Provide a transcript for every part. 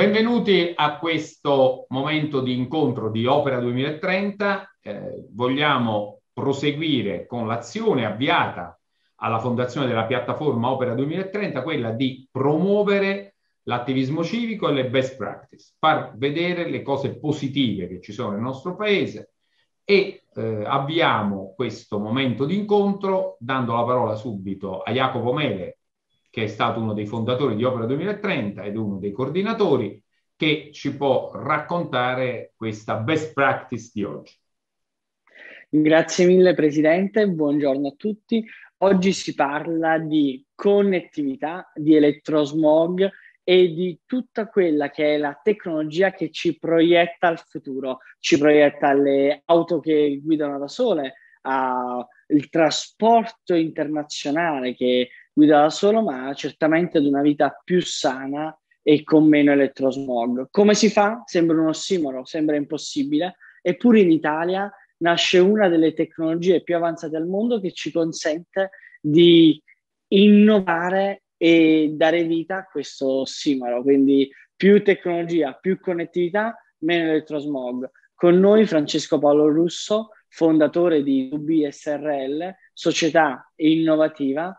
Benvenuti a questo momento di incontro di Opera 2030. Eh, vogliamo proseguire con l'azione avviata alla fondazione della piattaforma Opera 2030, quella di promuovere l'attivismo civico e le best practice, far vedere le cose positive che ci sono nel nostro paese e eh, abbiamo questo momento di incontro dando la parola subito a Jacopo Mele, che è stato uno dei fondatori di Opera 2030 ed uno dei coordinatori, che ci può raccontare questa best practice di oggi. Grazie mille Presidente, buongiorno a tutti. Oggi si parla di connettività, di elettrosmog e di tutta quella che è la tecnologia che ci proietta al futuro, ci proietta alle auto che guidano da sole, al trasporto internazionale che guida da solo, ma certamente ad una vita più sana e con meno elettrosmog. Come si fa? Sembra un ossimoro, sembra impossibile, eppure in Italia nasce una delle tecnologie più avanzate al mondo che ci consente di innovare e dare vita a questo ossimoro, quindi più tecnologia, più connettività, meno elettrosmog. Con noi Francesco Paolo Russo, fondatore di UBSRL, società innovativa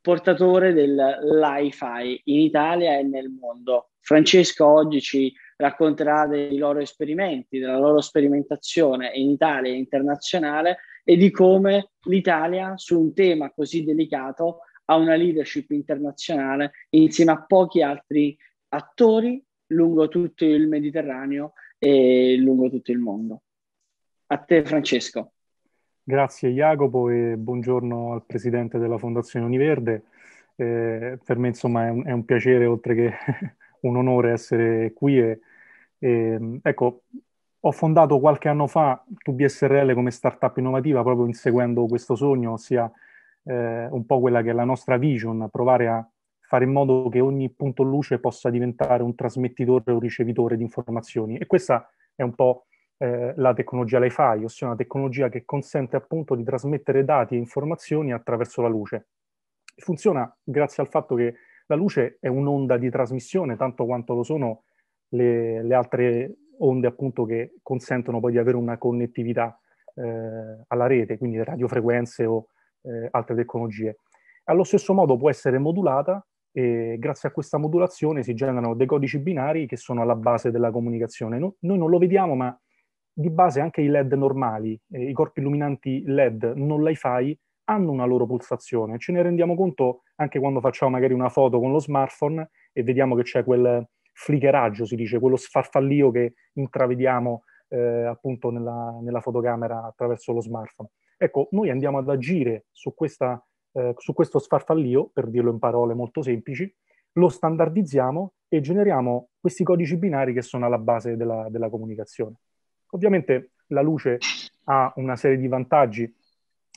portatore dell'hi-fi in Italia e nel mondo. Francesco oggi ci racconterà dei loro esperimenti, della loro sperimentazione in Italia e internazionale e di come l'Italia su un tema così delicato ha una leadership internazionale insieme a pochi altri attori lungo tutto il Mediterraneo e lungo tutto il mondo. A te Francesco. Grazie Jacopo e buongiorno al Presidente della Fondazione Univerde. Eh, per me insomma è un, è un, piacere oltre che un onore essere qui. E, e, ecco, ho fondato qualche anno fa TuBSRL come startup innovativa proprio inseguendo questo sogno, ossia eh, un po' quella che è la nostra vision, provare a fare in modo che ogni punto luce possa diventare un trasmettitore o ricevitore di informazioni. E questa è un po' Eh, la tecnologia LiFi, ossia una tecnologia che consente appunto di trasmettere dati e informazioni attraverso la luce. Funziona grazie al fatto che la luce è un'onda di trasmissione, tanto quanto lo sono le, le altre onde appunto che consentono poi di avere una connettività eh, alla rete, quindi radiofrequenze o eh, altre tecnologie. Allo stesso modo può essere modulata e grazie a questa modulazione si generano dei codici binari che sono alla base della comunicazione. No, noi non lo vediamo, ma di base anche i LED normali, eh, i corpi illuminanti LED non li-fi, hanno una loro pulsazione. Ce ne rendiamo conto anche quando facciamo magari una foto con lo smartphone e vediamo che c'è quel flickeraggio, si dice, quello sfarfallio che intravediamo eh, appunto nella, nella, fotocamera attraverso lo smartphone. Ecco, noi andiamo ad agire su, questa, eh, su questo sfarfallio, per dirlo in parole molto semplici, lo standardizziamo e generiamo questi codici binari che sono alla base della, della comunicazione. Ovviamente la luce ha una serie di vantaggi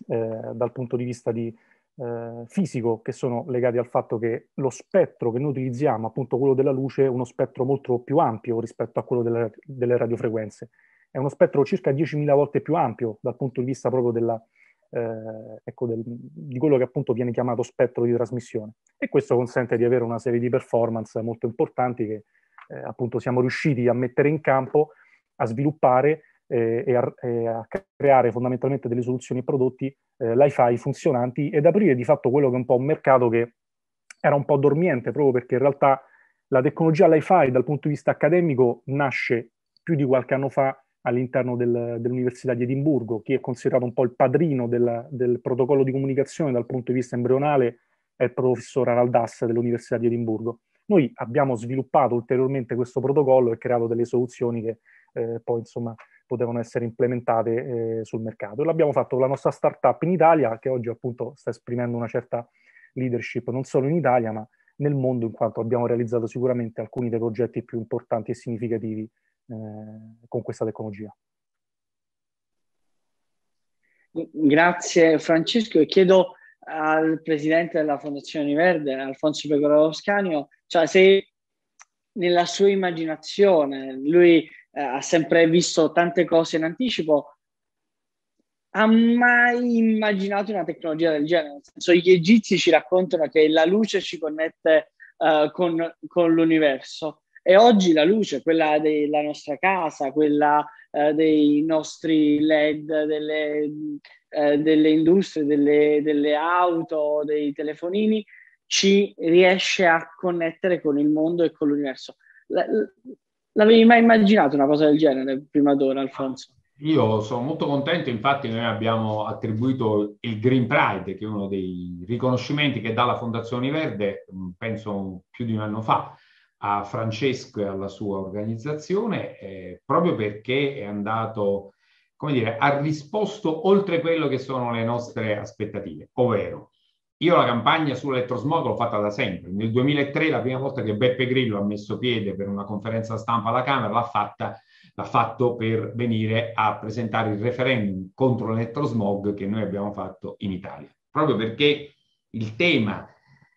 eh, dal punto di vista di, eh, fisico che sono legati al fatto che lo spettro che noi utilizziamo, appunto quello della luce, è uno spettro molto più ampio rispetto a quello delle, delle radiofrequenze. È uno spettro circa 10.000 volte più ampio dal punto di vista proprio della, eh, ecco, del, di quello che appunto viene chiamato spettro di trasmissione. E questo consente di avere una serie di performance molto importanti che eh, appunto siamo riusciti a mettere in campo a sviluppare eh, e, a, e, a, creare fondamentalmente delle soluzioni e prodotti eh, li funzionanti ed aprire di fatto quello che è un po' un mercato che era un po' dormiente proprio perché in realtà la tecnologia l'iFi dal punto di vista accademico nasce più di qualche anno fa all'interno del, dell'Università di Edimburgo, che è considerato un po' il padrino del, del, protocollo di comunicazione dal punto di vista embrionale, è il professor Harald Dass dell'Università di Edimburgo. Noi abbiamo sviluppato ulteriormente questo protocollo e creato delle soluzioni che eh, poi insomma potevano essere implementate eh, sul mercato. E l'abbiamo fatto con la nostra startup in Italia, che oggi appunto sta esprimendo una certa leadership non solo in Italia, ma nel mondo, in quanto abbiamo realizzato sicuramente alcuni dei progetti più importanti e significativi eh, con questa tecnologia. Grazie Francesco e chiedo al presidente della Fondazione Verde, Alfonso Pecoroscanio, cioè se nella sua immaginazione lui eh, ha sempre visto tante cose in anticipo, ha mai immaginato una tecnologia del genere. Nel senso, gli egizi ci raccontano che la luce ci connette uh, con, con, l'universo e oggi la luce, quella della nostra casa, quella uh, dei nostri LED, delle, uh, delle industrie, delle, delle auto, dei telefonini, ci riesce a connettere con il mondo e con l'universo. L'avevi mai immaginato una cosa del genere prima d'ora, Alfonso? Io sono molto contento, infatti noi abbiamo attribuito il Green Pride, che è uno dei riconoscimenti che dà la Fondazione Verde, mm, penso più di un anno fa, a Francesco e alla sua organizzazione, eh, proprio perché è andato, come dire, ha risposto oltre quello che sono le nostre aspettative, ovvero io la campagna sull'elettrosmog l'ho fatta da sempre. Nel 2003, la prima volta che Beppe Grillo ha messo piede per una conferenza stampa alla Camera, l'ha, fatta, l'ha fatto per venire a presentare il referendum contro l'elettrosmog che noi abbiamo fatto in Italia. Proprio perché il tema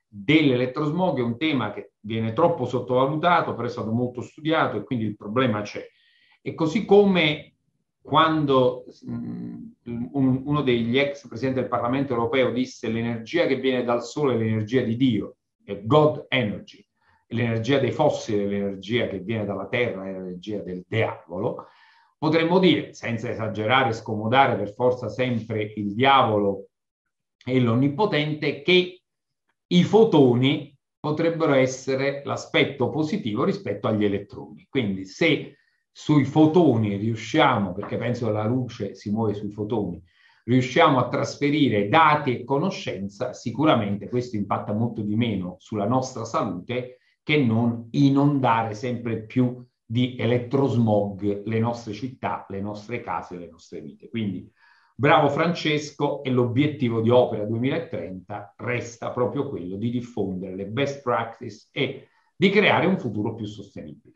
dell'elettrosmog è un tema che viene troppo sottovalutato, però è stato molto studiato e quindi il problema c'è. E così come quando mh, mm, uno degli ex presidenti del Parlamento europeo disse l'energia che viene dal sole è l'energia di Dio, è God Energy, l'energia dei fossili, è l'energia che viene dalla terra, l'energia del diavolo, potremmo dire, senza esagerare, scomodare per forza sempre il diavolo e l'onnipotente, che i fotoni potrebbero essere l'aspetto positivo rispetto agli elettroni. Quindi se sui fotoni riusciamo, perché penso che la luce si muove sui fotoni, riusciamo a trasferire dati e conoscenza, sicuramente questo impatta molto di meno sulla nostra salute che non inondare sempre più di elettrosmog le nostre città, le nostre case, le nostre vite. Quindi bravo Francesco e l'obiettivo di Opera 2030 resta proprio quello di diffondere le best practice e di creare un futuro più sostenibile.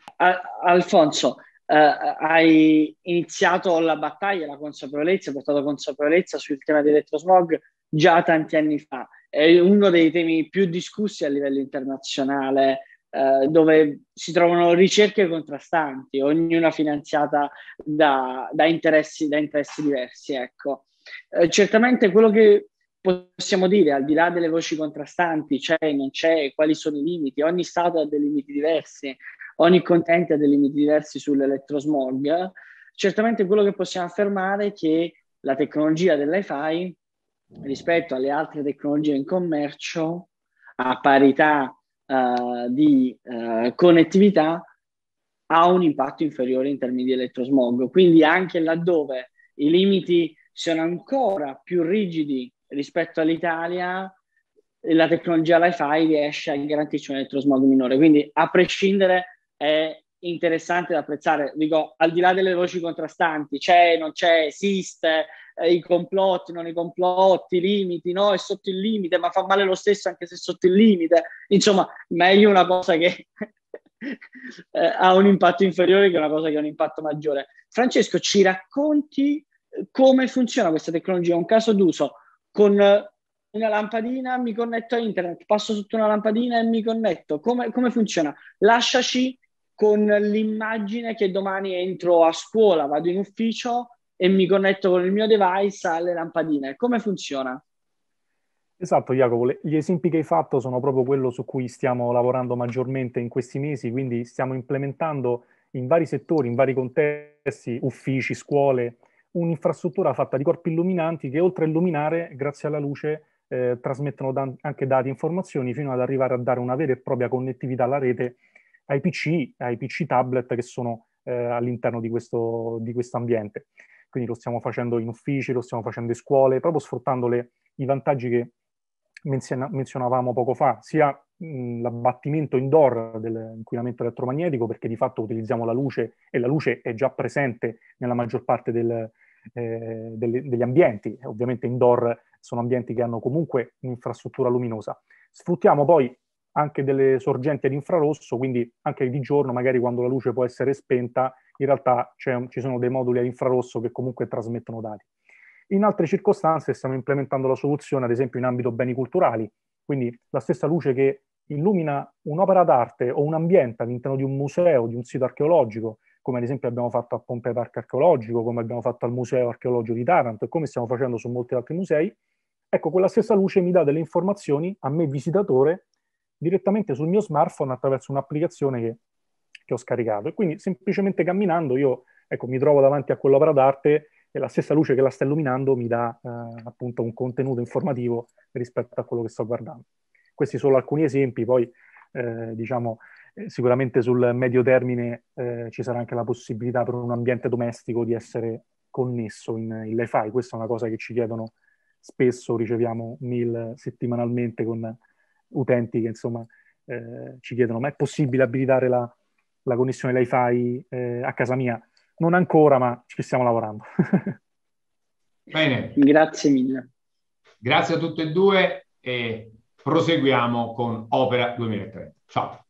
Alfonso, Uh, hai iniziato la battaglia, la consapevolezza, hai portato consapevolezza sul tema di elettrosmog già tanti anni fa. È uno dei temi più discussi a livello internazionale, uh, dove si trovano ricerche contrastanti, ognuna finanziata da, da, interessi, da interessi, diversi. Ecco. Uh, certamente quello che possiamo dire, al di là delle voci contrastanti, c'è, non c'è, quali sono i limiti, ogni Stato ha dei limiti diversi ogni contente ha dei limiti diversi sull'elettrosmog, certamente quello che possiamo affermare è che la tecnologia dell'iFi rispetto alle altre tecnologie in commercio a parità uh, di uh, connettività ha un impatto inferiore in termini di elettrosmog. Quindi anche laddove i limiti sono ancora più rigidi rispetto all'Italia, la tecnologia Li-Fi riesce a garantirci un elettrosmog minore. Quindi a prescindere è interessante da apprezzare. Dico, al di là delle voci contrastanti, c'è, non c'è, esiste, eh, i complotti, non i complotti, i limiti, no, è sotto il limite, ma fa male lo stesso anche se è sotto il limite. Insomma, meglio una cosa che eh, ha un impatto inferiore che una cosa che ha un impatto maggiore. Francesco, ci racconti eh, come funziona questa tecnologia? Un caso d'uso con eh, una lampadina mi connetto a internet, passo sotto una lampadina e mi connetto. Come, come funziona? Lasciaci con l'immagine che domani entro a scuola, vado in ufficio e mi connetto con il mio device alle lampadine. Come funziona? Esatto, Jacopo, gli esempi che hai fatto sono proprio quello su cui stiamo lavorando maggiormente in questi mesi, quindi stiamo implementando in vari settori, in vari contesti, uffici, scuole, un'infrastruttura fatta di corpi illuminanti che oltre a illuminare, grazie alla luce, eh, trasmettono dan- anche dati e informazioni fino ad arrivare a dare una vera e propria connettività alla rete ai PC, ai PC tablet che sono eh, all'interno di questo ambiente. Quindi lo stiamo facendo in uffici, lo stiamo facendo in scuole, proprio sfruttando le, i vantaggi che menziona, menzionavamo poco fa, sia mh, l'abbattimento indoor dell'inquinamento elettromagnetico, perché di fatto utilizziamo la luce e la luce è già presente nella maggior parte del, eh, delle, degli ambienti, ovviamente indoor sono ambienti che hanno comunque un'infrastruttura luminosa. Sfruttiamo poi anche delle sorgenti ad infrarosso, quindi anche di giorno, magari quando la luce può essere spenta, in realtà un, ci sono dei moduli ad infrarosso che comunque trasmettono dati. In altre circostanze stiamo implementando la soluzione, ad esempio in ambito beni culturali, quindi la stessa luce che illumina un'opera d'arte o un ambiente all'interno di un museo, di un sito archeologico, come ad esempio abbiamo fatto a Pompei Parco Archeologico, come abbiamo fatto al Museo Archeologico di Taranto e come stiamo facendo su molti altri musei, ecco, quella stessa luce mi dà delle informazioni a me visitatore direttamente sul mio smartphone attraverso un'applicazione che, che ho scaricato. E quindi semplicemente camminando io ecco, mi trovo davanti a quell'opera d'arte e la stessa luce che la sta illuminando mi dà eh, appunto un contenuto informativo rispetto a quello che sto guardando. Questi sono alcuni esempi, poi eh, diciamo eh, sicuramente sul medio termine eh, ci sarà anche la possibilità per un ambiente domestico di essere connesso in, in wifi, questa è una cosa che ci chiedono spesso, riceviamo mail settimanalmente con utenti che insomma eh, ci chiedono ma è possibile abilitare la, la connessione wifi eh, a casa mia? Non ancora, ma ci stiamo lavorando. Bene. Grazie mille. Grazie a tutte e due e proseguiamo con Opera 2030. Ciao.